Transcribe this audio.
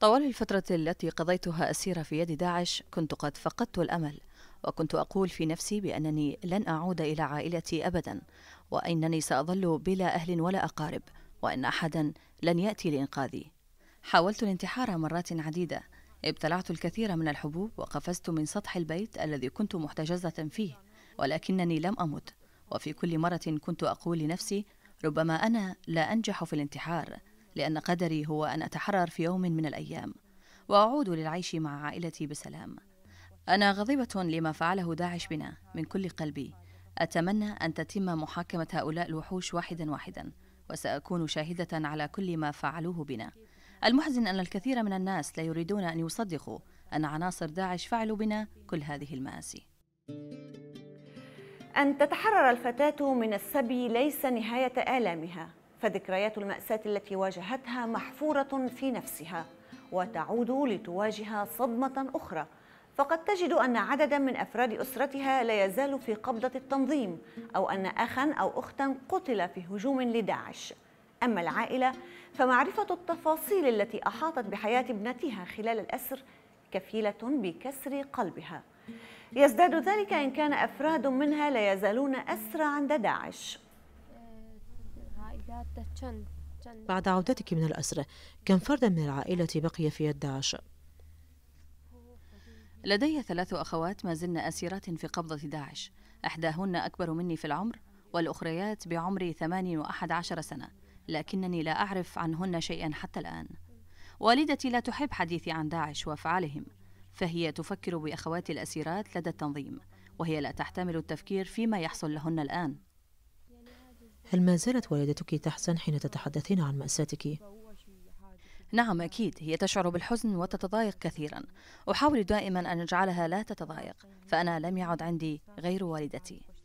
طوال الفترة التي قضيتها أسيرة في يد داعش كنت قد فقدت الأمل وكنت أقول في نفسي بأنني لن أعود إلى عائلتي أبدا وأنني سأظل بلا أهل ولا أقارب وأن أحدا لن يأتي لإنقاذي حاولت الانتحار مرات عديدة ابتلعت الكثير من الحبوب وقفزت من سطح البيت الذي كنت محتجزة فيه ولكنني لم أمت وفي كل مرة كنت أقول لنفسي ربما أنا لا أنجح في الانتحار لأن قدري هو أن أتحرر في يوم من الأيام وأعود للعيش مع عائلتي بسلام أنا غاضبة لما فعله داعش بنا من كل قلبي أتمنى أن تتم محاكمة هؤلاء الوحوش واحدا واحدا وسأكون شاهدة على كل ما فعلوه بنا المحزن أن الكثير من الناس لا يريدون أن يصدقوا أن عناصر داعش فعلوا بنا كل هذه المآسي أن تتحرر الفتاة من السبي ليس نهاية آلامها فذكريات المأساة التي واجهتها محفورة في نفسها وتعود لتواجه صدمة أخرى فقد تجد أن عددا من أفراد أسرتها لا يزال في قبضة التنظيم أو أن أخا أو أختا قتل في هجوم لداعش أما العائلة فمعرفة التفاصيل التي أحاطت بحياة ابنتها خلال الأسر كفيلة بكسر قلبها يزداد ذلك إن كان أفراد منها لا يزالون أسرى عند داعش بعد عودتك من الأسرة كم فردا من العائلة بقي في يد داعش؟ لدي ثلاث أخوات ما زلن أسيرات في قبضة داعش إحداهن أكبر مني في العمر والأخريات بعمر ثمان وأحد عشر سنة لكنني لا أعرف عنهن شيئا حتى الآن والدتي لا تحب حديثي عن داعش وأفعالهم فهي تفكر بأخواتي الأسيرات لدى التنظيم وهي لا تحتمل التفكير فيما يحصل لهن الآن هل ما زالت والدتك تحزن حين تتحدثين عن مأساتك؟ نعم أكيد هي تشعر بالحزن وتتضايق كثيرا أحاول دائما أن أجعلها لا تتضايق فأنا لم يعد عندي غير والدتي